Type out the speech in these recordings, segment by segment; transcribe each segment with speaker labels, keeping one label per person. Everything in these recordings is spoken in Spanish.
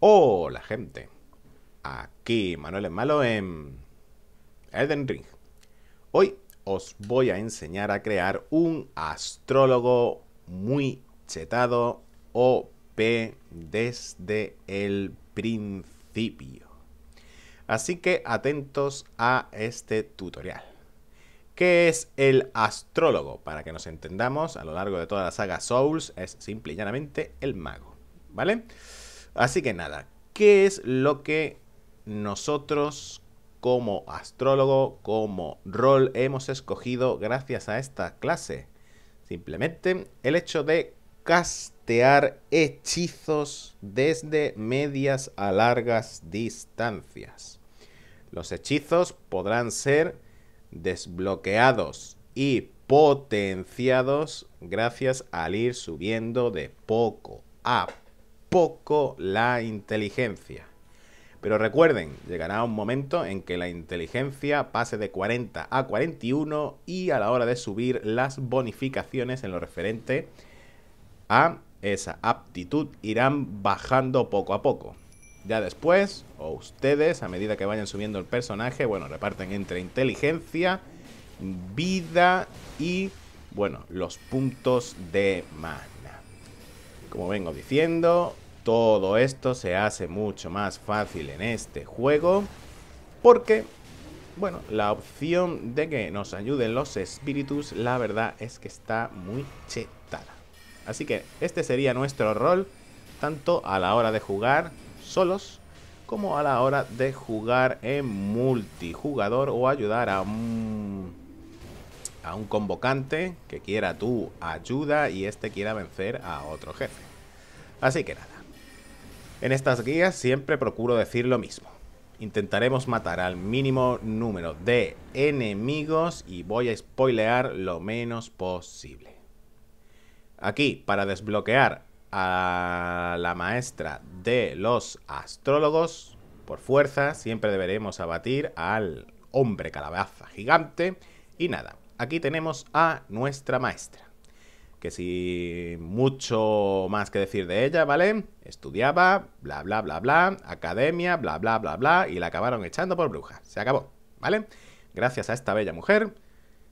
Speaker 1: Hola gente, aquí Manuel es malo en Elden Ring. Hoy os voy a enseñar a crear un astrólogo muy chetado OP desde el principio. Así que atentos a este tutorial. ¿Qué es el astrólogo? Para que nos entendamos, a lo largo de toda la saga Souls es simple y llanamente el mago, ¿vale? vale Así que nada, ¿qué es lo que nosotros como astrólogo, como rol hemos escogido gracias a esta clase? Simplemente el hecho de castear hechizos desde medias a largas distancias. Los hechizos podrán ser desbloqueados y potenciados gracias al ir subiendo de poco a poco la inteligencia. Pero recuerden, llegará un momento en que la inteligencia pase de 40 a 41 y a la hora de subir las bonificaciones en lo referente a esa aptitud irán bajando poco a poco. Ya después, o ustedes, a medida que vayan subiendo el personaje, bueno, reparten entre inteligencia, vida y, bueno, los puntos de mano. Como vengo diciendo, todo esto se hace mucho más fácil en este juego porque, bueno, la opción de que nos ayuden los espíritus, la verdad es que está muy chetada. Así que este sería nuestro rol, tanto a la hora de jugar solos como a la hora de jugar en multijugador o ayudar a un un convocante que quiera tu ayuda y este quiera vencer a otro jefe. Así que nada. En estas guías siempre procuro decir lo mismo. Intentaremos matar al mínimo número de enemigos y voy a spoilear lo menos posible. Aquí, para desbloquear a la maestra de los astrólogos, por fuerza siempre deberemos abatir al hombre calabaza gigante y nada, aquí tenemos a nuestra maestra. Que si mucho más que decir de ella, ¿vale? Estudiaba, bla, bla, bla, bla, academia, bla, bla, bla, bla, y la acabaron echando por bruja. Se acabó, ¿vale? Gracias a esta bella mujer,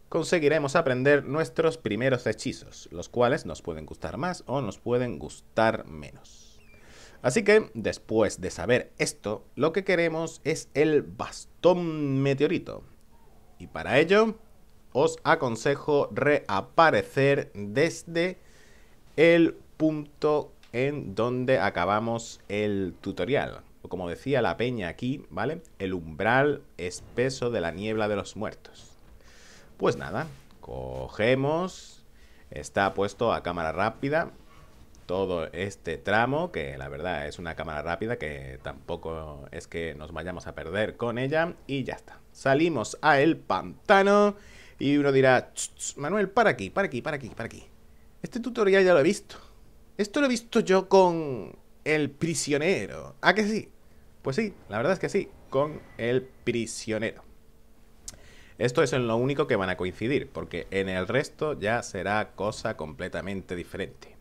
Speaker 1: conseguiremos aprender nuestros primeros hechizos, los cuales nos pueden gustar más o nos pueden gustar menos. Así que, después de saber esto, lo que queremos es el bastón meteorito. Y para ello, os aconsejo reaparecer desde el punto en donde acabamos el tutorial. como decía la peña aquí, ¿vale? El umbral espeso de la niebla de los muertos. Pues nada, cogemos... Está puesto a cámara rápida todo este tramo, que la verdad es una cámara rápida que tampoco es que nos vayamos a perder con ella. Y ya está. Salimos a el pantano y uno dirá, Manuel, para aquí, para aquí, para aquí, para aquí. Este tutorial ya lo he visto. Esto lo he visto yo con el prisionero. ¿Ah que sí? Pues sí, la verdad es que sí, con el prisionero. Esto es en lo único que van a coincidir, porque en el resto ya será cosa completamente diferente.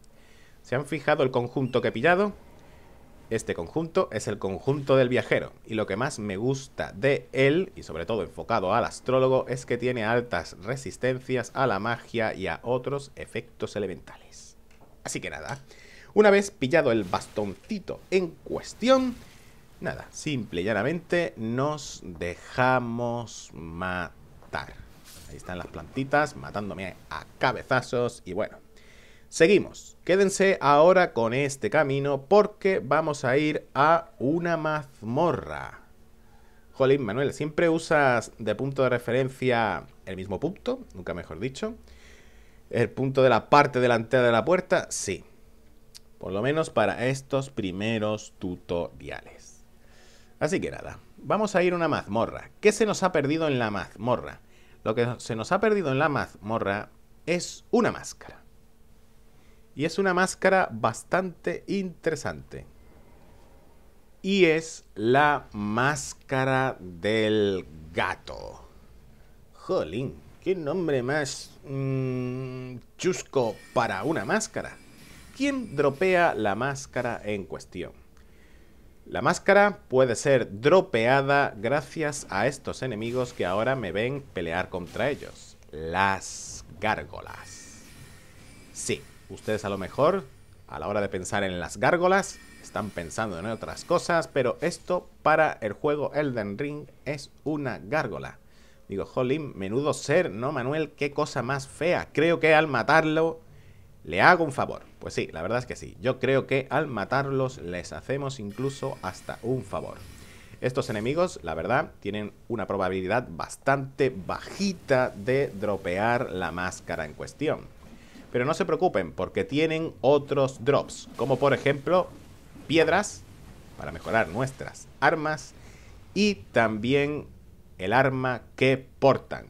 Speaker 1: ¿Se han fijado el conjunto que he pillado? Este conjunto es el conjunto del viajero, y lo que más me gusta de él, y sobre todo enfocado al astrólogo, es que tiene altas resistencias a la magia y a otros efectos elementales. Así que nada, una vez pillado el bastoncito en cuestión, nada, simple y llanamente nos dejamos matar. Ahí están las plantitas matándome a cabezazos y bueno, Seguimos, quédense ahora con este camino porque vamos a ir a una mazmorra. Jolín, Manuel, siempre usas de punto de referencia el mismo punto, nunca mejor dicho. El punto de la parte delantera de la puerta, sí. Por lo menos para estos primeros tutoriales. Así que nada, vamos a ir a una mazmorra. ¿Qué se nos ha perdido en la mazmorra? Lo que se nos ha perdido en la mazmorra es una máscara. Y es una máscara bastante interesante. Y es la máscara del gato. Jolín, qué nombre más mm, chusco para una máscara. ¿Quién dropea la máscara en cuestión? La máscara puede ser dropeada gracias a estos enemigos que ahora me ven pelear contra ellos. Las gárgolas. Sí, Ustedes a lo mejor, a la hora de pensar en las gárgolas, están pensando en otras cosas, pero esto para el juego Elden Ring es una gárgola. Digo, jolín, menudo ser, ¿no, Manuel? Qué cosa más fea. Creo que al matarlo le hago un favor. Pues sí, la verdad es que sí. Yo creo que al matarlos les hacemos incluso hasta un favor. Estos enemigos, la verdad, tienen una probabilidad bastante bajita de dropear la máscara en cuestión. Pero no se preocupen porque tienen otros drops, como por ejemplo piedras para mejorar nuestras armas y también el arma que portan.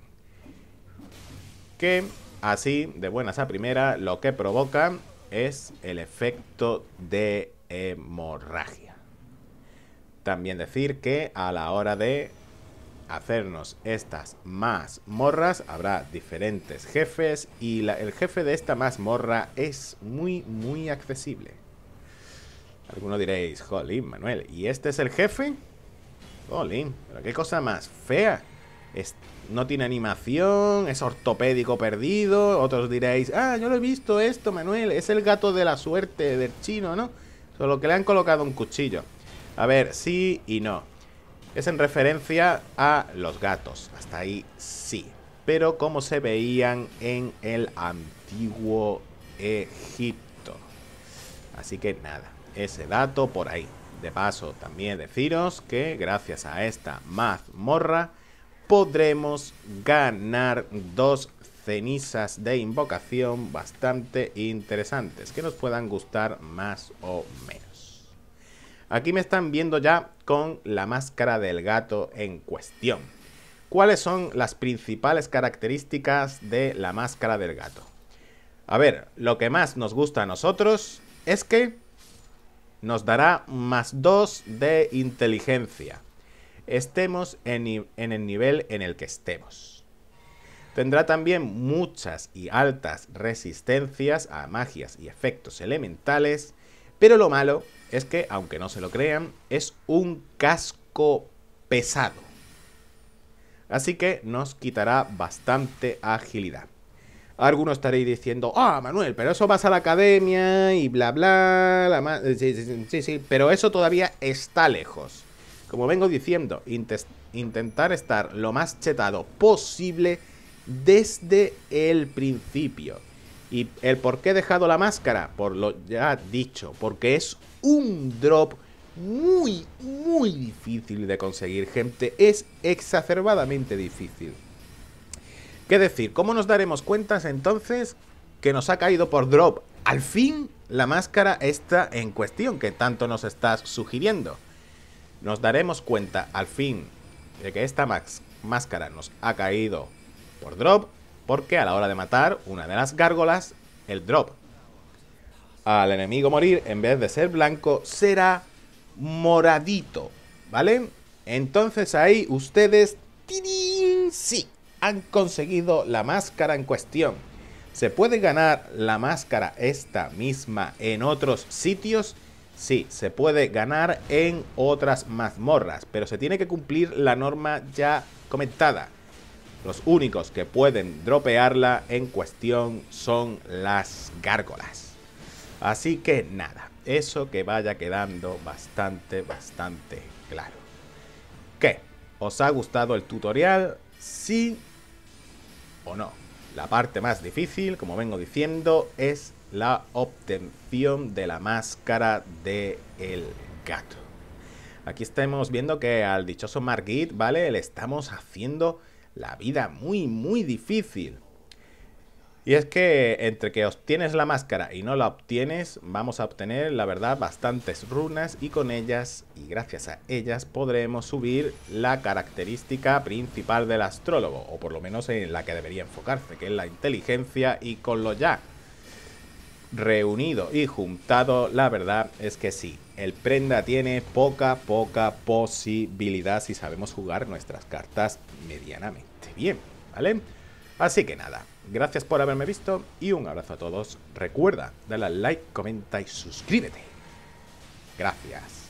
Speaker 1: Que así, de buenas a primera, lo que provoca es el efecto de hemorragia. También decir que a la hora de hacernos estas mazmorras. Habrá diferentes jefes y el jefe de esta mazmorra es muy, muy accesible. Algunos diréis, jolín, Manuel, ¿y este es el jefe? Jolín, pero qué cosa más fea. no tiene animación, es ortopédico perdido. Otros diréis, ah, yo lo he visto esto, Manuel, es el gato de la suerte del chino, ¿no? Solo que le han colocado un cuchillo. A ver, sí y no es en referencia a los gatos. Hasta ahí sí. Pero como se veían en el antiguo Egipto. Así que nada, ese dato por ahí. De paso, también deciros que gracias a esta mazmorra podremos ganar dos cenizas de invocación bastante interesantes que nos puedan gustar más o menos. Aquí me están viendo ya con la máscara del gato en cuestión. ¿Cuáles son las principales características de la máscara del gato? A ver, lo que más nos gusta a nosotros es que nos dará más 2 de inteligencia. Estemos en, en el nivel en el que estemos. Tendrá también muchas y altas resistencias a magias y efectos elementales, pero lo malo es que, aunque no se lo crean, es un casco pesado. Así que nos quitará bastante agilidad. Algunos estaréis diciendo, ah, Manuel, pero eso vas a la academia y bla bla. sí, sí, sí, sí, pero eso todavía está lejos. Como vengo diciendo, intentar estar lo más chetado posible desde el principio. ¿Y el por qué he dejado la máscara? Por lo ya dicho, porque es un drop muy, muy difícil de conseguir, gente. Es exacerbadamente difícil. ¿Qué decir? ¿Cómo nos daremos cuenta entonces que nos ha caído por drop al fin la máscara está en cuestión que tanto nos estás sugiriendo? Nos daremos cuenta al fin de que esta máscara nos ha caído por drop porque a la hora de matar una de las gárgolas, el drop al enemigo morir, en vez de ser blanco, será moradito, ¿vale? Entonces ahí ustedes, ¡tirín! sí, han conseguido la máscara en cuestión. ¿Se puede ganar la máscara esta misma en otros sitios? Sí, se puede ganar en otras mazmorras, pero se tiene que cumplir la norma ya comentada. Los únicos que pueden dropearla en cuestión son las gárgolas. Así que nada, eso que vaya quedando bastante, bastante claro. ¿Qué? ¿Os ha gustado el tutorial? ¿Sí o no? La parte más difícil, como vengo diciendo, es la obtención de la máscara del el gato. Aquí estamos viendo que al dichoso Margit, ¿vale? Le estamos haciendo la vida muy, muy difícil. Y es que entre que obtienes la máscara y no la obtienes, vamos a obtener, la verdad, bastantes runas y con ellas, y gracias a ellas, podremos subir la característica principal del astrólogo, o por lo menos en la que debería enfocarse, que es la inteligencia y con lo ya reunido y juntado, la verdad es que sí, el prenda tiene poca, poca posibilidad si sabemos jugar nuestras cartas medianamente bien, ¿vale? Así que nada, gracias por haberme visto y un abrazo a todos. Recuerda, dale like, comenta y suscríbete. Gracias.